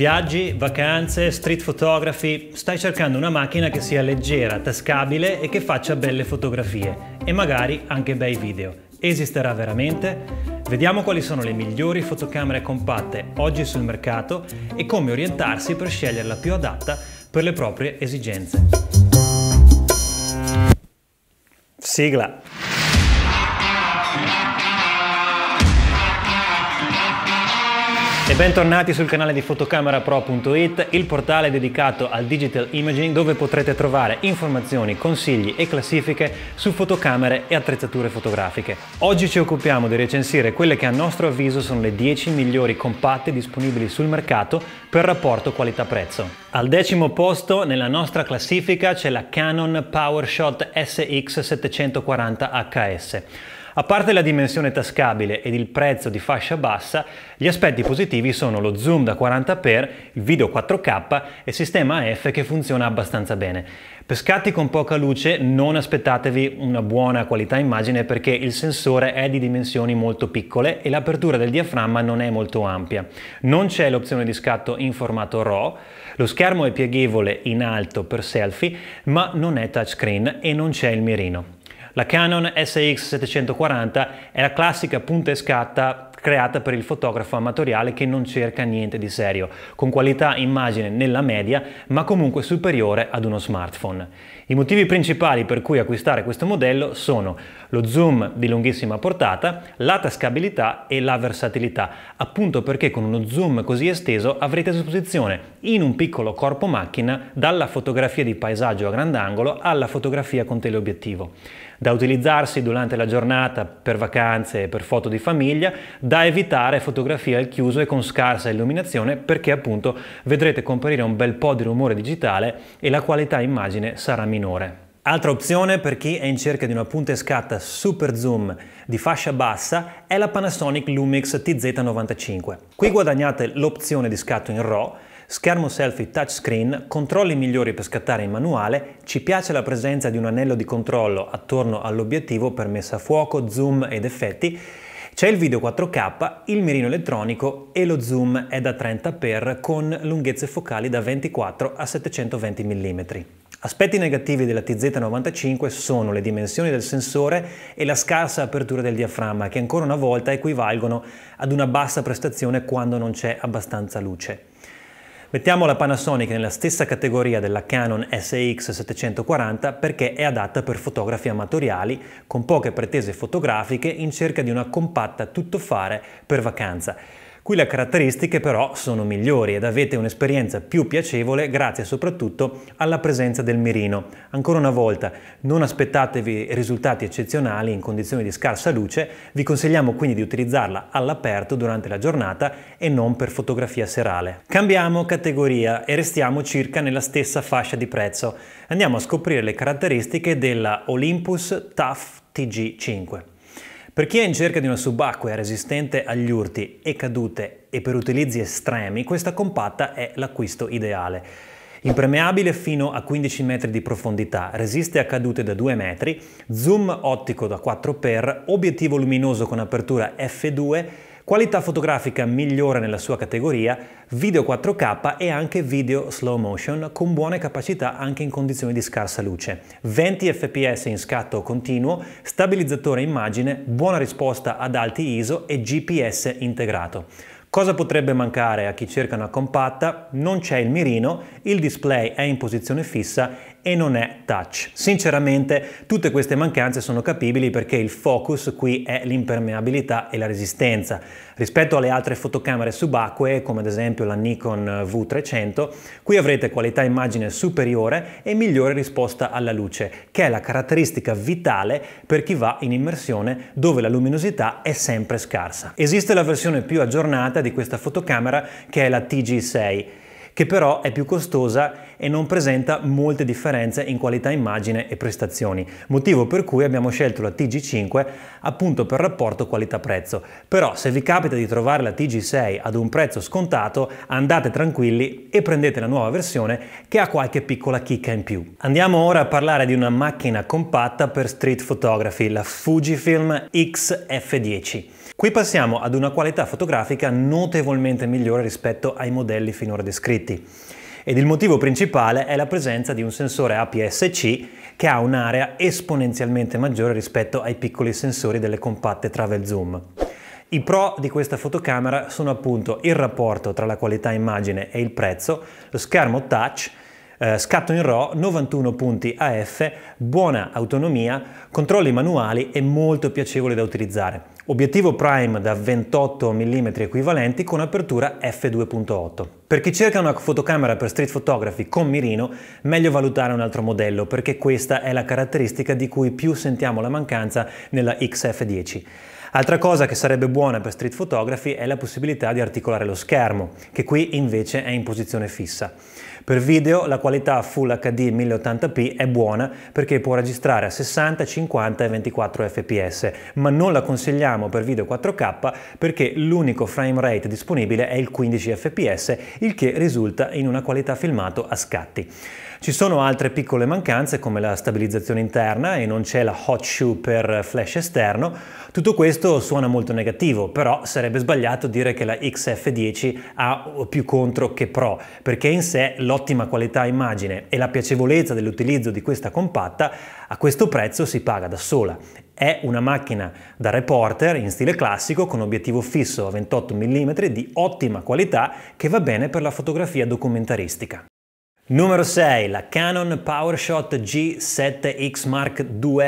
Viaggi, vacanze, street photography, stai cercando una macchina che sia leggera, tascabile e che faccia belle fotografie e magari anche bei video. Esisterà veramente? Vediamo quali sono le migliori fotocamere compatte oggi sul mercato e come orientarsi per scegliere la più adatta per le proprie esigenze. Sigla! Bentornati sul canale di fotocamerapro.it, il portale dedicato al digital imaging dove potrete trovare informazioni, consigli e classifiche su fotocamere e attrezzature fotografiche. Oggi ci occupiamo di recensire quelle che a nostro avviso sono le 10 migliori compatte disponibili sul mercato per rapporto qualità-prezzo. Al decimo posto nella nostra classifica c'è la Canon PowerShot SX740 HS. A parte la dimensione tascabile ed il prezzo di fascia bassa, gli aspetti positivi sono lo zoom da 40x, il video 4K e sistema AF che funziona abbastanza bene. Per scatti con poca luce non aspettatevi una buona qualità immagine perché il sensore è di dimensioni molto piccole e l'apertura del diaframma non è molto ampia. Non c'è l'opzione di scatto in formato RAW, lo schermo è pieghevole in alto per selfie, ma non è touchscreen e non c'è il mirino. La Canon SX740 è la classica punta e scatta creata per il fotografo amatoriale che non cerca niente di serio, con qualità immagine nella media, ma comunque superiore ad uno smartphone. I motivi principali per cui acquistare questo modello sono lo zoom di lunghissima portata, la tascabilità e la versatilità, appunto perché con uno zoom così esteso avrete a disposizione in un piccolo corpo macchina dalla fotografia di paesaggio a grandangolo alla fotografia con teleobiettivo. Da utilizzarsi durante la giornata per vacanze e per foto di famiglia, da evitare fotografie al chiuso e con scarsa illuminazione perché appunto vedrete comparire un bel po' di rumore digitale e la qualità immagine sarà migliore minore. Altra opzione per chi è in cerca di una punta e scatta super zoom di fascia bassa è la Panasonic Lumix TZ95. Qui guadagnate l'opzione di scatto in RAW, schermo selfie touchscreen, controlli migliori per scattare in manuale, ci piace la presenza di un anello di controllo attorno all'obiettivo per messa a fuoco, zoom ed effetti, c'è il video 4K, il mirino elettronico e lo zoom è da 30x con lunghezze focali da 24 a 720 mm. Aspetti negativi della TZ95 sono le dimensioni del sensore e la scarsa apertura del diaframma, che ancora una volta equivalgono ad una bassa prestazione quando non c'è abbastanza luce. Mettiamo la Panasonic nella stessa categoria della Canon SX740 perché è adatta per fotografi amatoriali con poche pretese fotografiche in cerca di una compatta tuttofare per vacanza qui le caratteristiche però sono migliori ed avete un'esperienza più piacevole grazie soprattutto alla presenza del mirino. Ancora una volta, non aspettatevi risultati eccezionali in condizioni di scarsa luce, vi consigliamo quindi di utilizzarla all'aperto durante la giornata e non per fotografia serale. Cambiamo categoria e restiamo circa nella stessa fascia di prezzo. Andiamo a scoprire le caratteristiche della Olympus TAF TG5. Per chi è in cerca di una subacquea resistente agli urti e cadute e per utilizzi estremi, questa compatta è l'acquisto ideale. Impermeabile fino a 15 metri di profondità, resiste a cadute da 2 metri, zoom ottico da 4x, obiettivo luminoso con apertura f2 Qualità fotografica migliore nella sua categoria, video 4K e anche video slow motion con buone capacità anche in condizioni di scarsa luce. 20 fps in scatto continuo, stabilizzatore immagine, buona risposta ad alti ISO e GPS integrato. Cosa potrebbe mancare a chi cerca una compatta? Non c'è il mirino, il display è in posizione fissa e non è touch. Sinceramente tutte queste mancanze sono capibili perché il focus qui è l'impermeabilità e la resistenza. Rispetto alle altre fotocamere subacquee, come ad esempio la Nikon V300, qui avrete qualità immagine superiore e migliore risposta alla luce, che è la caratteristica vitale per chi va in immersione dove la luminosità è sempre scarsa. Esiste la versione più aggiornata di questa fotocamera che è la TG6, che però è più costosa e non presenta molte differenze in qualità immagine e prestazioni, motivo per cui abbiamo scelto la TG5 appunto per rapporto qualità-prezzo. Però se vi capita di trovare la TG6 ad un prezzo scontato, andate tranquilli e prendete la nuova versione che ha qualche piccola chicca in più. Andiamo ora a parlare di una macchina compatta per street photography, la Fujifilm XF10. Qui passiamo ad una qualità fotografica notevolmente migliore rispetto ai modelli finora descritti ed il motivo principale è la presenza di un sensore APS-C che ha un'area esponenzialmente maggiore rispetto ai piccoli sensori delle compatte travel zoom. I pro di questa fotocamera sono appunto il rapporto tra la qualità immagine e il prezzo, lo schermo touch, eh, scatto in RAW, 91 punti AF, buona autonomia, controlli manuali e molto piacevole da utilizzare. Obiettivo prime da 28 mm equivalenti con apertura f2.8. Per chi cerca una fotocamera per street photography con mirino, meglio valutare un altro modello perché questa è la caratteristica di cui più sentiamo la mancanza nella XF10. Altra cosa che sarebbe buona per street photography è la possibilità di articolare lo schermo, che qui invece è in posizione fissa. Per video la qualità Full HD 1080p è buona perché può registrare a 60, 50 e 24 fps, ma non la consigliamo per video 4K perché l'unico frame rate disponibile è il 15 fps, il che risulta in una qualità filmato a scatti. Ci sono altre piccole mancanze come la stabilizzazione interna e non c'è la hot shoe per flash esterno. Tutto questo suona molto negativo, però sarebbe sbagliato dire che la XF10 ha più contro che pro, perché in sé l'ottima qualità immagine e la piacevolezza dell'utilizzo di questa compatta a questo prezzo si paga da sola è una macchina da reporter in stile classico con obiettivo fisso a 28 mm di ottima qualità che va bene per la fotografia documentaristica. Numero 6, la Canon PowerShot G7X Mark II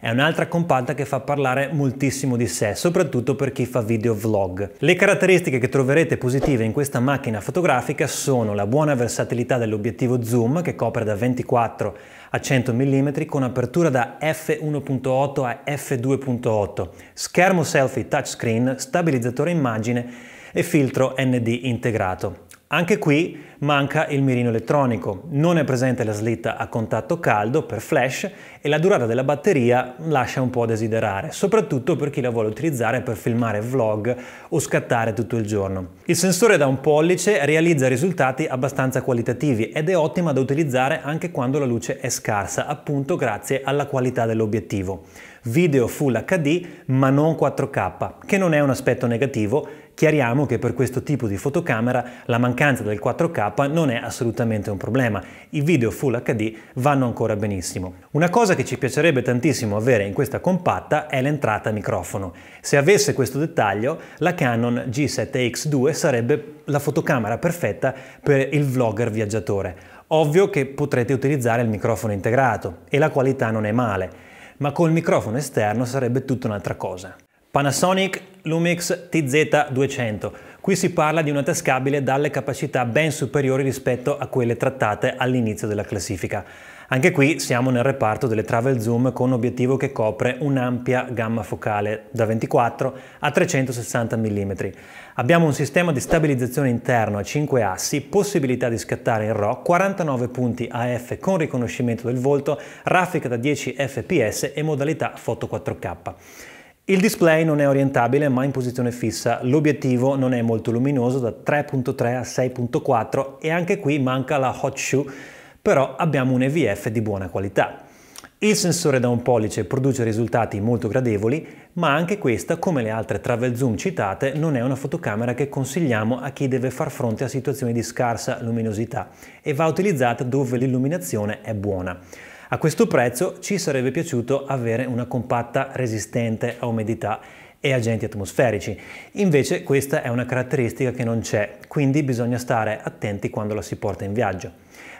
è un'altra compatta che fa parlare moltissimo di sé, soprattutto per chi fa video vlog. Le caratteristiche che troverete positive in questa macchina fotografica sono la buona versatilità dell'obiettivo zoom che copre da 24 a 100 mm con apertura da f1.8 a f2.8, schermo selfie touchscreen, stabilizzatore immagine e filtro ND integrato. Anche qui manca il mirino elettronico, non è presente la slitta a contatto caldo per flash e la durata della batteria lascia un po' a desiderare, soprattutto per chi la vuole utilizzare per filmare vlog o scattare tutto il giorno. Il sensore da un pollice realizza risultati abbastanza qualitativi ed è ottima da utilizzare anche quando la luce è scarsa, appunto grazie alla qualità dell'obiettivo. Video Full HD ma non 4K, che non è un aspetto negativo Chiariamo che per questo tipo di fotocamera la mancanza del 4K non è assolutamente un problema, i video Full HD vanno ancora benissimo. Una cosa che ci piacerebbe tantissimo avere in questa compatta è l'entrata microfono. Se avesse questo dettaglio, la Canon G7X2 sarebbe la fotocamera perfetta per il vlogger viaggiatore. Ovvio che potrete utilizzare il microfono integrato e la qualità non è male, ma col microfono esterno sarebbe tutta un'altra cosa. Panasonic Lumix TZ200. Qui si parla di un attascabile dalle capacità ben superiori rispetto a quelle trattate all'inizio della classifica. Anche qui siamo nel reparto delle travel zoom con un obiettivo che copre un'ampia gamma focale da 24 a 360 mm. Abbiamo un sistema di stabilizzazione interno a 5 assi, possibilità di scattare in RAW, 49 punti AF con riconoscimento del volto, raffica da 10 fps e modalità foto 4K. Il display non è orientabile ma in posizione fissa, l'obiettivo non è molto luminoso da 3.3 a 6.4 e anche qui manca la hot shoe, però abbiamo un EVF di buona qualità. Il sensore da un pollice produce risultati molto gradevoli, ma anche questa, come le altre travel zoom citate, non è una fotocamera che consigliamo a chi deve far fronte a situazioni di scarsa luminosità e va utilizzata dove l'illuminazione è buona. A questo prezzo ci sarebbe piaciuto avere una compatta resistente a umidità e agenti atmosferici. Invece questa è una caratteristica che non c'è, quindi bisogna stare attenti quando la si porta in viaggio.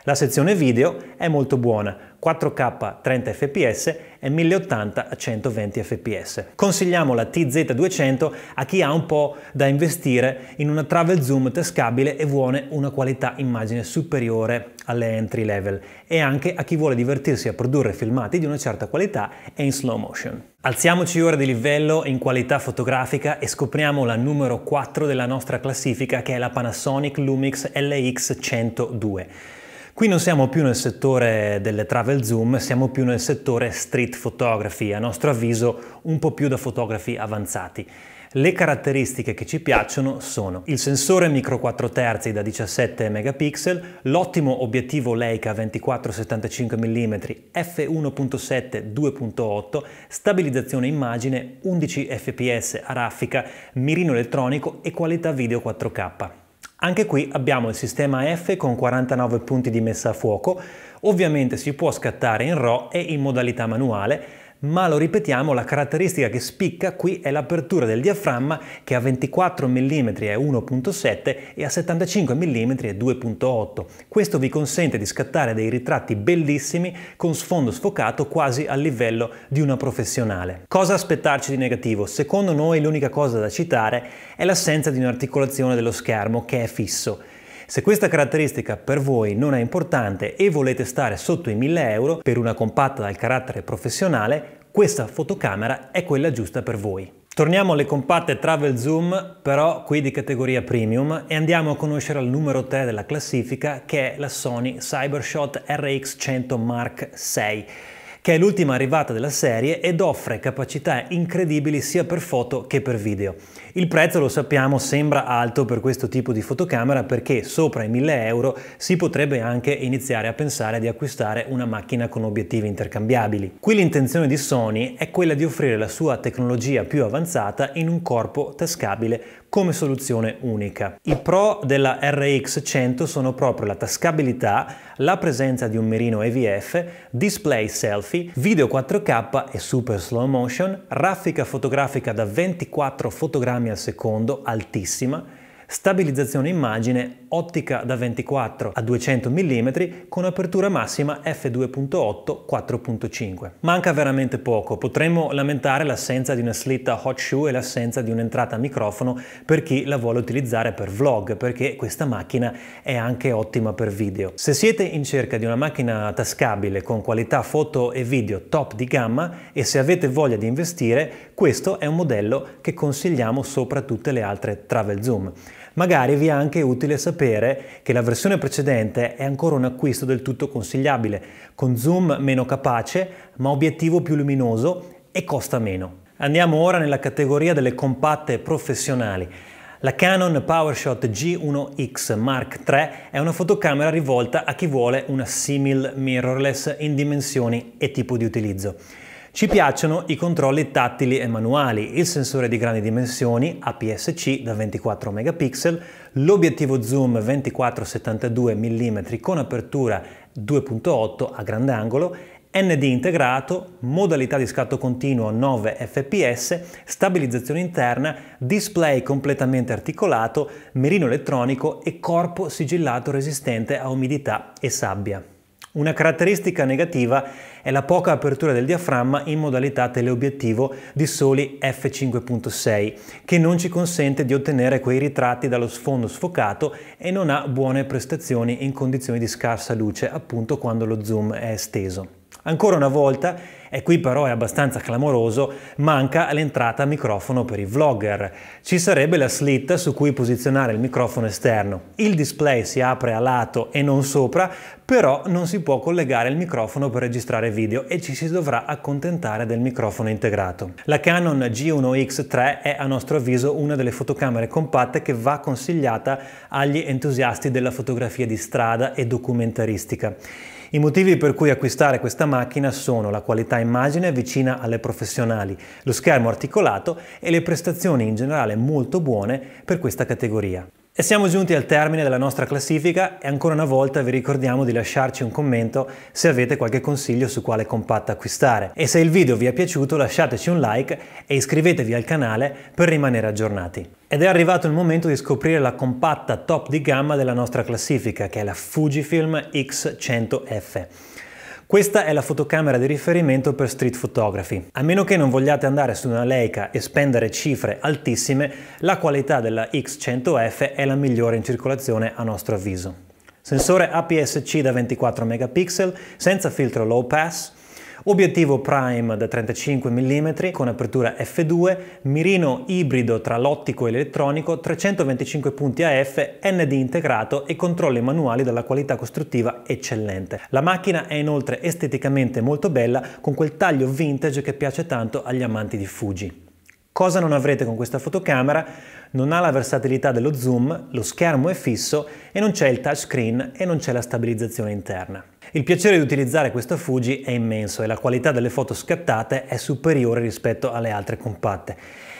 La sezione video è molto buona, 4K 30 fps e 1080 a 120 fps. Consigliamo la TZ200 a chi ha un po' da investire in una travel zoom tascabile e vuole una qualità immagine superiore alle entry level e anche a chi vuole divertirsi a produrre filmati di una certa qualità e in slow motion. Alziamoci ora di livello in qualità fotografica e scopriamo la numero 4 della nostra classifica che è la Panasonic Lumix LX102. Qui non siamo più nel settore delle travel zoom, siamo più nel settore street photography, a nostro avviso un po' più da fotografi avanzati. Le caratteristiche che ci piacciono sono il sensore micro 4 terzi da 17 megapixel, l'ottimo obiettivo Leica 24-75 mm f1.7 2.8, stabilizzazione immagine 11 fps a raffica, mirino elettronico e qualità video 4K. Anche qui abbiamo il sistema F con 49 punti di messa a fuoco, ovviamente si può scattare in RAW e in modalità manuale, ma lo ripetiamo, la caratteristica che spicca qui è l'apertura del diaframma che a 24 mm è 1.7 e a 75 mm è 2.8. Questo vi consente di scattare dei ritratti bellissimi con sfondo sfocato quasi al livello di una professionale. Cosa aspettarci di negativo? Secondo noi l'unica cosa da citare è l'assenza di un'articolazione dello schermo che è fisso. Se questa caratteristica per voi non è importante e volete stare sotto i 1000 euro per una compatta dal carattere professionale, questa fotocamera è quella giusta per voi. Torniamo alle compatte Travel Zoom, però qui di categoria premium, e andiamo a conoscere al numero 3 della classifica che è la Sony Cybershot RX100 Mark VI che è l'ultima arrivata della serie ed offre capacità incredibili sia per foto che per video. Il prezzo, lo sappiamo, sembra alto per questo tipo di fotocamera perché sopra i 1000 euro si potrebbe anche iniziare a pensare di acquistare una macchina con obiettivi intercambiabili. Qui l'intenzione di Sony è quella di offrire la sua tecnologia più avanzata in un corpo tascabile come soluzione unica. I pro della RX100 sono proprio la tascabilità, la presenza di un mirino EVF, display selfie, video 4K e super slow motion, raffica fotografica da 24 fotogrammi al secondo altissima, stabilizzazione immagine ottica da 24 a 200 mm con apertura massima f2.8 4.5. Manca veramente poco, potremmo lamentare l'assenza di una slitta hot shoe e l'assenza di un'entrata a microfono per chi la vuole utilizzare per vlog, perché questa macchina è anche ottima per video. Se siete in cerca di una macchina tascabile con qualità foto e video top di gamma e se avete voglia di investire, questo è un modello che consigliamo sopra tutte le altre travel zoom. Magari vi è anche utile sapere che la versione precedente è ancora un acquisto del tutto consigliabile, con zoom meno capace, ma obiettivo più luminoso e costa meno. Andiamo ora nella categoria delle compatte professionali. La Canon PowerShot G1X Mark III è una fotocamera rivolta a chi vuole una simil mirrorless in dimensioni e tipo di utilizzo. Ci piacciono i controlli tattili e manuali, il sensore di grandi dimensioni APS-C da 24 megapixel, l'obiettivo zoom 24-72 mm con apertura 2.8 a grande angolo ND integrato, modalità di scatto continuo 9 fps, stabilizzazione interna, display completamente articolato, merino elettronico e corpo sigillato resistente a umidità e sabbia. Una caratteristica negativa è la poca apertura del diaframma in modalità teleobiettivo di soli f5.6, che non ci consente di ottenere quei ritratti dallo sfondo sfocato e non ha buone prestazioni in condizioni di scarsa luce, appunto quando lo zoom è esteso. Ancora una volta, e qui però è abbastanza clamoroso, manca l'entrata microfono per i vlogger. Ci sarebbe la slitta su cui posizionare il microfono esterno. Il display si apre a lato e non sopra, però non si può collegare il microfono per registrare video e ci si dovrà accontentare del microfono integrato. La Canon G1X3 è a nostro avviso una delle fotocamere compatte che va consigliata agli entusiasti della fotografia di strada e documentaristica. I motivi per cui acquistare questa macchina sono la qualità immagine vicina alle professionali, lo schermo articolato e le prestazioni in generale molto buone per questa categoria. E siamo giunti al termine della nostra classifica e ancora una volta vi ricordiamo di lasciarci un commento se avete qualche consiglio su quale compatta acquistare. E se il video vi è piaciuto lasciateci un like e iscrivetevi al canale per rimanere aggiornati. Ed è arrivato il momento di scoprire la compatta top di gamma della nostra classifica che è la Fujifilm X100F. Questa è la fotocamera di riferimento per street photography. A meno che non vogliate andare su una Leica e spendere cifre altissime, la qualità della X100F è la migliore in circolazione a nostro avviso. Sensore APS-C da 24 megapixel, senza filtro low pass, Obiettivo prime da 35 mm con apertura f2, mirino ibrido tra l'ottico e l'elettronico, 325 punti AF, ND integrato e controlli manuali dalla qualità costruttiva eccellente. La macchina è inoltre esteticamente molto bella con quel taglio vintage che piace tanto agli amanti di Fuji. Cosa non avrete con questa fotocamera? Non ha la versatilità dello zoom, lo schermo è fisso e non c'è il touchscreen e non c'è la stabilizzazione interna. Il piacere di utilizzare questa Fuji è immenso e la qualità delle foto scattate è superiore rispetto alle altre compatte.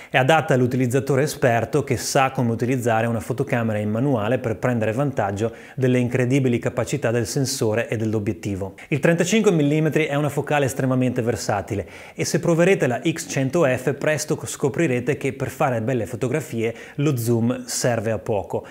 È adatta all'utilizzatore esperto che sa come utilizzare una fotocamera in manuale per prendere vantaggio delle incredibili capacità del sensore e dell'obiettivo. Il 35 mm è una focale estremamente versatile e se proverete la X100F presto scoprirete che per fare belle fotografie lo zoom serve a poco.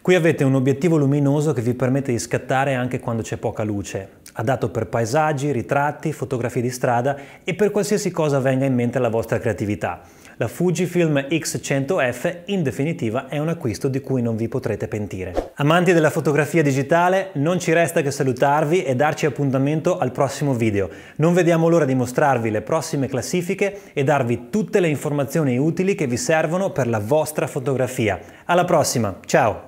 Qui avete un obiettivo luminoso che vi permette di scattare anche quando c'è poca luce, adatto per paesaggi, ritratti, fotografie di strada e per qualsiasi cosa venga in mente alla vostra creatività. La Fujifilm X100F in definitiva è un acquisto di cui non vi potrete pentire. Amanti della fotografia digitale, non ci resta che salutarvi e darci appuntamento al prossimo video. Non vediamo l'ora di mostrarvi le prossime classifiche e darvi tutte le informazioni utili che vi servono per la vostra fotografia. Alla prossima, ciao!